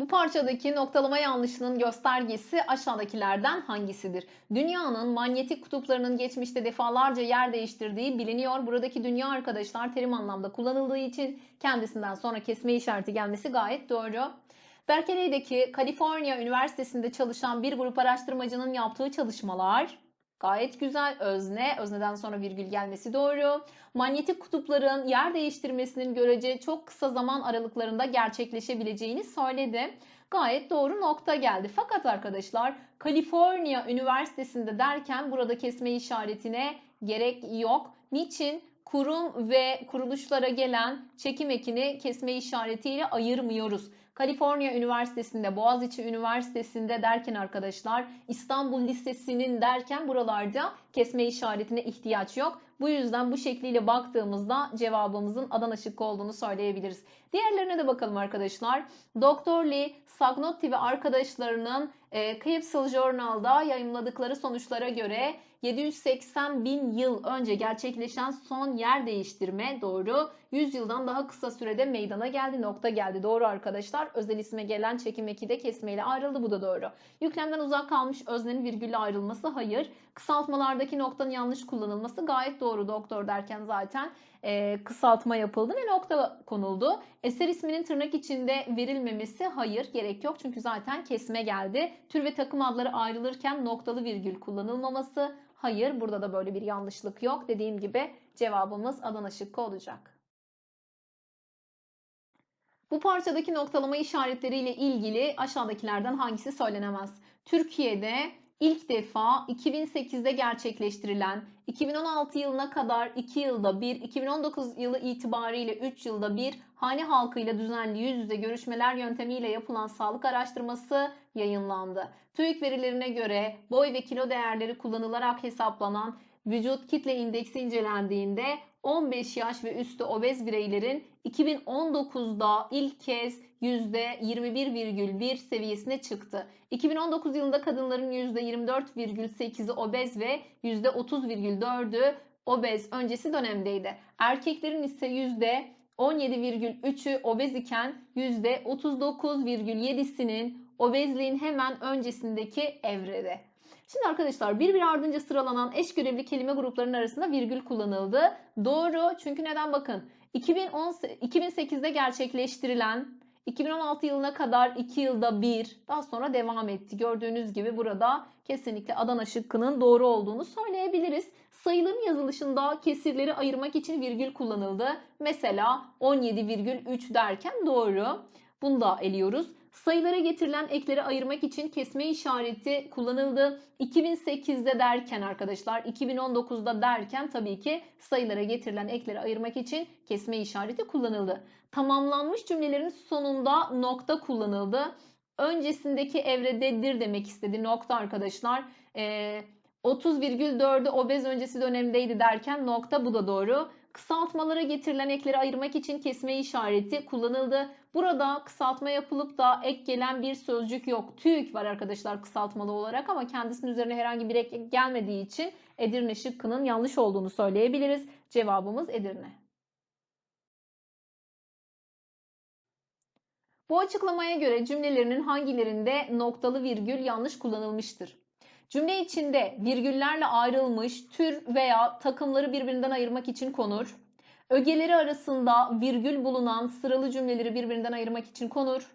Bu parçadaki noktalama yanlışının göstergesi aşağıdakilerden hangisidir? Dünyanın manyetik kutuplarının geçmişte defalarca yer değiştirdiği biliniyor. Buradaki dünya arkadaşlar terim anlamda kullanıldığı için kendisinden sonra kesme işareti gelmesi gayet doğru. Berkeley'deki Kaliforniya Üniversitesi'nde çalışan bir grup araştırmacının yaptığı çalışmalar Gayet güzel. Özne, özneden sonra virgül gelmesi doğru. Manyetik kutupların yer değiştirmesinin görece çok kısa zaman aralıklarında gerçekleşebileceğini söyledi. Gayet doğru nokta geldi. Fakat arkadaşlar Kaliforniya Üniversitesi'nde derken burada kesme işaretine gerek yok. Niçin? kurum ve kuruluşlara gelen çekim ekini kesme işaretiyle ayırmıyoruz. Kaliforniya Üniversitesi'nde, Boğaziçi Üniversitesi'nde derken arkadaşlar, İstanbul Lisesi'nin derken buralarda kesme işaretine ihtiyaç yok. Bu yüzden bu şekliyle baktığımızda cevabımızın Adana şıkkı olduğunu söyleyebiliriz. Diğerlerine de bakalım arkadaşlar. Doktor Lee, Sagnotti ve arkadaşlarının e, Clipsal Journal'da yayımladıkları sonuçlara göre 780 bin yıl önce gerçekleşen son yer değiştirme doğru. 100 yıldan daha kısa sürede meydana geldi nokta geldi. Doğru arkadaşlar. Özel isme gelen çekim eki de kesmeyle ayrıldı. Bu da doğru. Yüklemden uzak kalmış öznenin virgülle ayrılması hayır. Kısaltmalardaki noktanın yanlış kullanılması gayet doğru doktor derken zaten e, kısaltma yapıldı ve nokta konuldu. Eser isminin tırnak içinde verilmemesi hayır gerek yok çünkü zaten kesme geldi. Tür ve takım adları ayrılırken noktalı virgül kullanılmaması, Hayır burada da böyle bir yanlışlık yok. Dediğim gibi cevabımız Adana şıkkı olacak. Bu parçadaki noktalama işaretleriyle ilgili aşağıdakilerden hangisi söylenemez? Türkiye'de ilk defa 2008'de gerçekleştirilen 2016 yılına kadar 2 yılda bir, 2019 yılı itibariyle 3 yılda bir hane halkıyla düzenli yüz yüze görüşmeler yöntemiyle yapılan sağlık araştırması yayınlandı. TÜİK verilerine göre boy ve kilo değerleri kullanılarak hesaplanan vücut kitle indeksi incelendiğinde 15 yaş ve üstü obez bireylerin 2019'da ilk kez %21,1 seviyesine çıktı. 2019 yılında kadınların %24,8'i obez ve %30,4'ü obez öncesi dönemdeydi. Erkeklerin ise %17,3'ü obez iken %39,7'sinin obezliğin hemen öncesindeki evrede. Şimdi arkadaşlar bir bir ardınca sıralanan eş görevli kelime gruplarının arasında virgül kullanıldı. Doğru çünkü neden bakın 2010, 2008'de gerçekleştirilen 2016 yılına kadar 2 yılda bir daha sonra devam etti. Gördüğünüz gibi burada kesinlikle Adana şıkkının doğru olduğunu söyleyebiliriz. Sayıların yazılışında kesirleri ayırmak için virgül kullanıldı. Mesela 17,3 derken doğru. Bunu da eliyoruz sayılara getirilen ekleri ayırmak için kesme işareti kullanıldı. 2008'de derken arkadaşlar 2019'da derken tabii ki sayılara getirilen ekleri ayırmak için kesme işareti kullanıldı. Tamamlanmış cümlelerin sonunda nokta kullanıldı. Öncesindeki evrededir demek istedi nokta arkadaşlar. Ee, 30,4'ü obez öncesi dönemdeydi derken nokta bu da doğru kısaltmalara getirilen ekleri ayırmak için kesme işareti kullanıldı. Burada kısaltma yapılıp da ek gelen bir sözcük yok. TÜİK var arkadaşlar kısaltmalı olarak ama kendisinin üzerine herhangi bir ek gelmediği için Edirne şıkkının yanlış olduğunu söyleyebiliriz. Cevabımız Edirne. Bu açıklamaya göre cümlelerinin hangilerinde noktalı virgül yanlış kullanılmıştır? Cümle içinde virgüllerle ayrılmış tür veya takımları birbirinden ayırmak için konur. Ögeleri arasında virgül bulunan sıralı cümleleri birbirinden ayırmak için konur.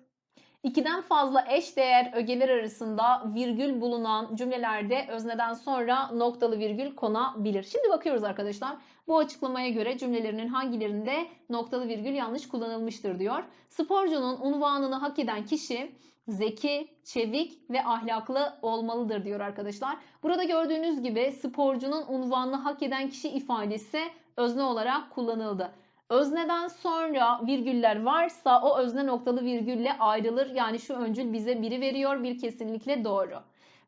İkiden fazla eş değer ögeler arasında virgül bulunan cümlelerde özneden sonra noktalı virgül konabilir. Şimdi bakıyoruz arkadaşlar. Bu açıklamaya göre cümlelerinin hangilerinde noktalı virgül yanlış kullanılmıştır diyor. Sporcunun unvanını hak eden kişi zeki, çevik ve ahlaklı olmalıdır diyor arkadaşlar. Burada gördüğünüz gibi sporcunun unvanını hak eden kişi ifadesi özne olarak kullanıldı. Özneden sonra virgüller varsa o özne noktalı virgülle ayrılır. Yani şu öncül bize biri veriyor. Bir kesinlikle doğru.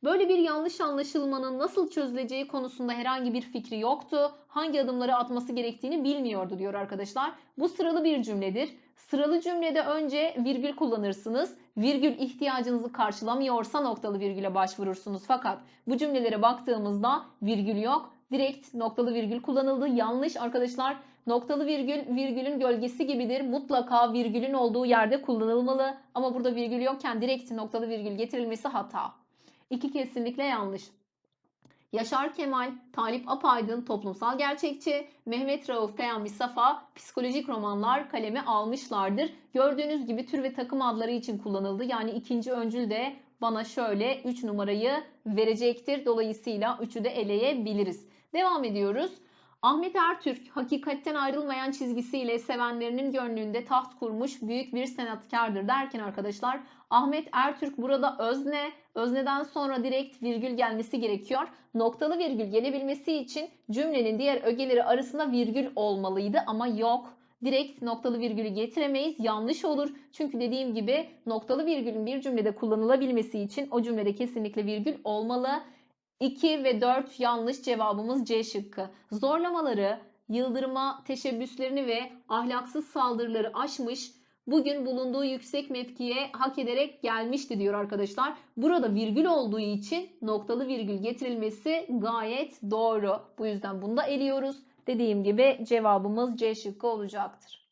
Böyle bir yanlış anlaşılmanın nasıl çözüleceği konusunda herhangi bir fikri yoktu. Hangi adımları atması gerektiğini bilmiyordu diyor arkadaşlar. Bu sıralı bir cümledir. Sıralı cümlede önce virgül kullanırsınız. Virgül ihtiyacınızı karşılamıyorsa noktalı virgüle başvurursunuz. Fakat bu cümlelere baktığımızda virgül yok. Direkt noktalı virgül kullanıldı. Yanlış arkadaşlar Noktalı virgül virgülün gölgesi gibidir. Mutlaka virgülün olduğu yerde kullanılmalı. Ama burada virgül yokken direkt noktalı virgül getirilmesi hata. İki kesinlikle yanlış. Yaşar Kemal, Talip Apaydın toplumsal gerçekçi, Mehmet Rauf Peyami Safa psikolojik romanlar kaleme almışlardır. Gördüğünüz gibi tür ve takım adları için kullanıldı. Yani ikinci öncül de bana şöyle 3 numarayı verecektir. Dolayısıyla 3'ü de eleyebiliriz. Devam ediyoruz. Ahmet Ertürk hakikatten ayrılmayan çizgisiyle sevenlerinin gönlünde taht kurmuş büyük bir senatkardır derken arkadaşlar Ahmet Ertürk burada özne, özneden sonra direkt virgül gelmesi gerekiyor. Noktalı virgül gelebilmesi için cümlenin diğer ögeleri arasında virgül olmalıydı ama yok direkt noktalı virgülü getiremeyiz. Yanlış olur. Çünkü dediğim gibi noktalı virgülün bir cümlede kullanılabilmesi için o cümlede kesinlikle virgül olmalı. 2 ve 4 yanlış cevabımız C şıkkı. Zorlamaları, yıldırma teşebbüslerini ve ahlaksız saldırıları aşmış, bugün bulunduğu yüksek mevkiye hak ederek gelmişti diyor arkadaşlar. Burada virgül olduğu için noktalı virgül getirilmesi gayet doğru. Bu yüzden bunu da eliyoruz. Dediğim gibi cevabımız C şıkkı olacaktır.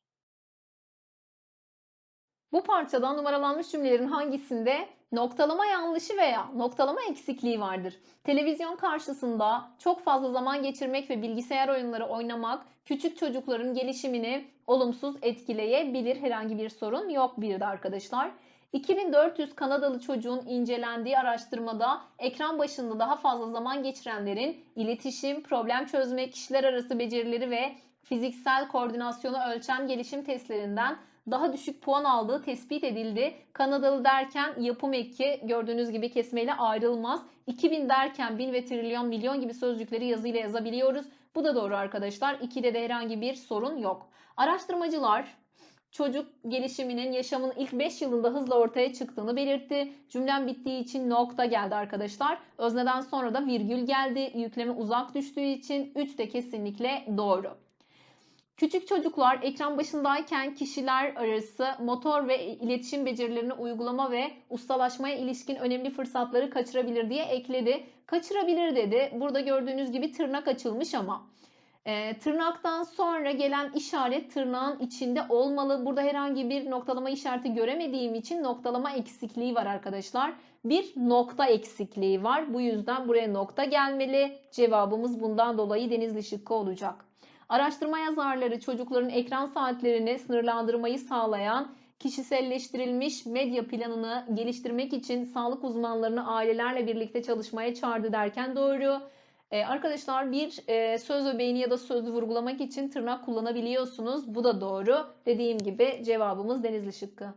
Bu parçadan numaralanmış cümlelerin hangisinde noktalama yanlışı veya noktalama eksikliği vardır. Televizyon karşısında çok fazla zaman geçirmek ve bilgisayar oyunları oynamak küçük çocukların gelişimini olumsuz etkileyebilir. Herhangi bir sorun yok bir de arkadaşlar. 2400 Kanadalı çocuğun incelendiği araştırmada ekran başında daha fazla zaman geçirenlerin iletişim, problem çözme, kişiler arası becerileri ve fiziksel koordinasyonu ölçen gelişim testlerinden daha düşük puan aldığı tespit edildi. Kanadalı derken yapım ekki gördüğünüz gibi kesmeyle ayrılmaz. 2000 derken bin ve trilyon milyon gibi sözcükleri yazıyla yazabiliyoruz. Bu da doğru arkadaşlar. 2'de de herhangi bir sorun yok. Araştırmacılar çocuk gelişiminin yaşamın ilk 5 yılında hızla ortaya çıktığını belirtti. Cümlem bittiği için nokta geldi arkadaşlar. Özneden sonra da virgül geldi. Yükleme uzak düştüğü için 3 de kesinlikle doğru. Küçük çocuklar ekran başındayken kişiler arası motor ve iletişim becerilerini uygulama ve ustalaşmaya ilişkin önemli fırsatları kaçırabilir diye ekledi. Kaçırabilir dedi. Burada gördüğünüz gibi tırnak açılmış ama. E, tırnaktan sonra gelen işaret tırnağın içinde olmalı. Burada herhangi bir noktalama işareti göremediğim için noktalama eksikliği var arkadaşlar. Bir nokta eksikliği var. Bu yüzden buraya nokta gelmeli. Cevabımız bundan dolayı Denizli şıkkı olacak. Araştırma yazarları çocukların ekran saatlerini sınırlandırmayı sağlayan kişiselleştirilmiş medya planını geliştirmek için sağlık uzmanlarını ailelerle birlikte çalışmaya çağırdı derken doğru. Ee, arkadaşlar bir e, söz öbeğini ya da sözü vurgulamak için tırnak kullanabiliyorsunuz. Bu da doğru. Dediğim gibi cevabımız denizli şıkkı.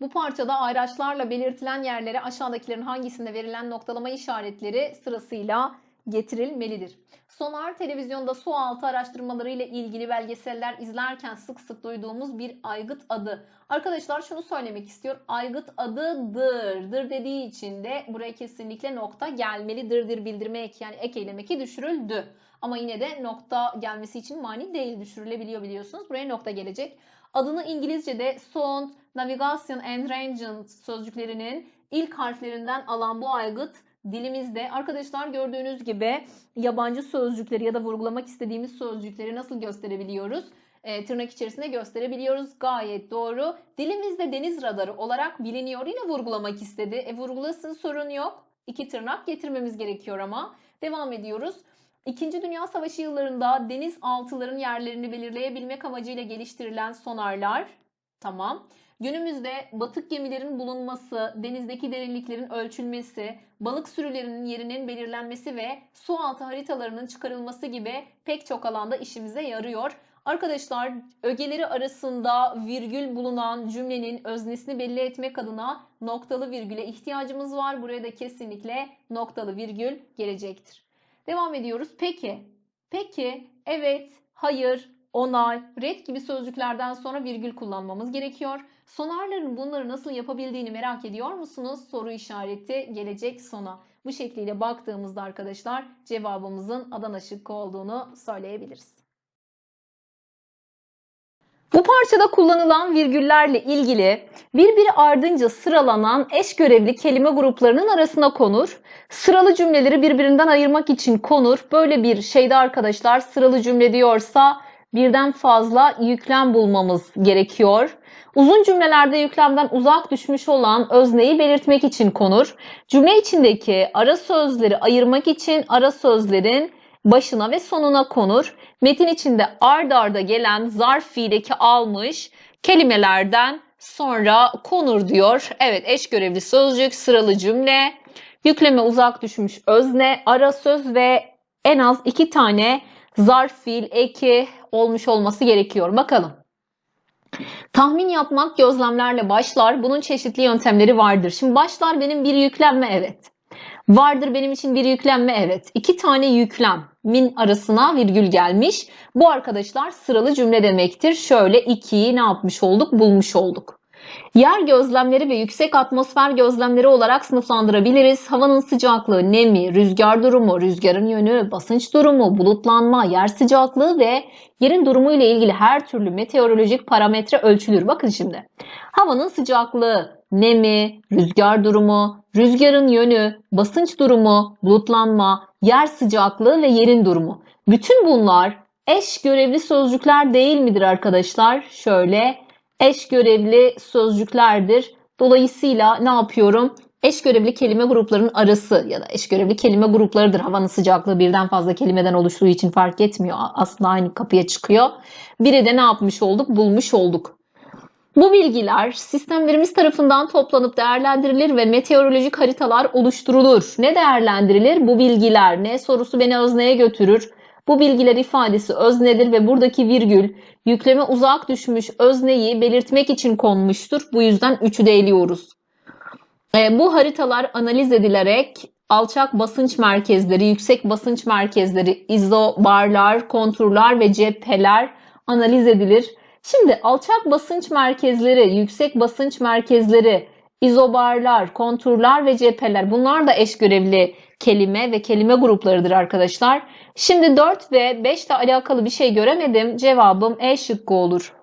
Bu parçada ayraçlarla belirtilen yerlere aşağıdakilerin hangisinde verilen noktalama işaretleri sırasıyla getirilmelidir. Sonar televizyonda su altı araştırmaları ile ilgili belgeseller izlerken sık sık duyduğumuz bir aygıt adı. Arkadaşlar şunu söylemek istiyor. Aygıt adıdır. Dır dediği için de buraya kesinlikle nokta gelmeli. Dırdır bildirme ek yani ek eylem eki düşürüldü. Ama yine de nokta gelmesi için mani değil düşürülebiliyor biliyorsunuz. Buraya nokta gelecek. Adını İngilizce'de sound, navigation and range sözcüklerinin ilk harflerinden alan bu aygıt dilimizde arkadaşlar gördüğünüz gibi yabancı sözcükleri ya da vurgulamak istediğimiz sözcükleri nasıl gösterebiliyoruz? E, tırnak içerisinde gösterebiliyoruz. Gayet doğru. Dilimizde deniz radarı olarak biliniyor. Yine vurgulamak istedi. E vurgulasın sorun yok. İki tırnak getirmemiz gerekiyor ama. Devam ediyoruz. İkinci Dünya Savaşı yıllarında deniz altıların yerlerini belirleyebilmek amacıyla geliştirilen sonarlar. Tamam. Günümüzde batık gemilerin bulunması, denizdeki derinliklerin ölçülmesi, balık sürülerinin yerinin belirlenmesi ve su altı haritalarının çıkarılması gibi pek çok alanda işimize yarıyor. Arkadaşlar ögeleri arasında virgül bulunan cümlenin öznesini belli etmek adına noktalı virgüle ihtiyacımız var. Buraya da kesinlikle noktalı virgül gelecektir. Devam ediyoruz. Peki, peki, evet, hayır, onay, red gibi sözcüklerden sonra virgül kullanmamız gerekiyor. Sonarların bunları nasıl yapabildiğini merak ediyor musunuz? Soru işareti gelecek sona. Bu şekliyle baktığımızda arkadaşlar cevabımızın Adana şıkkı olduğunu söyleyebiliriz. Bu parçada kullanılan virgüllerle ilgili birbiri ardınca sıralanan eş görevli kelime gruplarının arasına konur. Sıralı cümleleri birbirinden ayırmak için konur. Böyle bir şeyde arkadaşlar sıralı cümle diyorsa birden fazla yüklem bulmamız gerekiyor. Uzun cümlelerde yüklemden uzak düşmüş olan özneyi belirtmek için konur. Cümle içindeki ara sözleri ayırmak için ara sözlerin başına ve sonuna konur. Metin içinde ard arda gelen zarf fiileki almış kelimelerden sonra konur diyor. Evet eş görevli sözcük, sıralı cümle, yükleme uzak düşmüş özne, ara söz ve en az iki tane zarf fiil eki olmuş olması gerekiyor. Bakalım. Tahmin yapmak gözlemlerle başlar. Bunun çeşitli yöntemleri vardır. Şimdi başlar benim bir yüklenme evet. Vardır benim için bir yüklenme evet. İki tane yüklemin arasına virgül gelmiş. Bu arkadaşlar sıralı cümle demektir. Şöyle ikiyi ne yapmış olduk? Bulmuş olduk. Yer gözlemleri ve yüksek atmosfer gözlemleri olarak sınıflandırabiliriz. Havanın sıcaklığı, nemi, rüzgar durumu, rüzgarın yönü, basınç durumu, bulutlanma, yer sıcaklığı ve yerin durumu ile ilgili her türlü meteorolojik parametre ölçülür. Bakın şimdi. Havanın sıcaklığı, nemi, rüzgar durumu, rüzgarın yönü, basınç durumu, bulutlanma, yer sıcaklığı ve yerin durumu. Bütün bunlar eş görevli sözcükler değil midir arkadaşlar? Şöyle eş görevli sözcüklerdir. Dolayısıyla ne yapıyorum? Eş görevli kelime gruplarının arası ya da eş görevli kelime gruplarıdır. Havanın sıcaklığı birden fazla kelimeden oluştuğu için fark etmiyor. Aslında aynı kapıya çıkıyor. Biri de ne yapmış olduk? Bulmuş olduk. Bu bilgiler sistemlerimiz tarafından toplanıp değerlendirilir ve meteorolojik haritalar oluşturulur. Ne değerlendirilir? Bu bilgiler ne sorusu beni özneye götürür bu bilgiler ifadesi öznedir ve buradaki virgül yükleme uzak düşmüş özneyi belirtmek için konmuştur. Bu yüzden üçü de eliyoruz. E, bu haritalar analiz edilerek alçak basınç merkezleri, yüksek basınç merkezleri, izobarlar, konturlar ve cepheler analiz edilir. Şimdi alçak basınç merkezleri, yüksek basınç merkezleri, izobarlar, konturlar ve cepheler bunlar da eş görevli kelime ve kelime gruplarıdır arkadaşlar. Şimdi 4 ve 5 ile alakalı bir şey göremedim. Cevabım E şıkkı olur.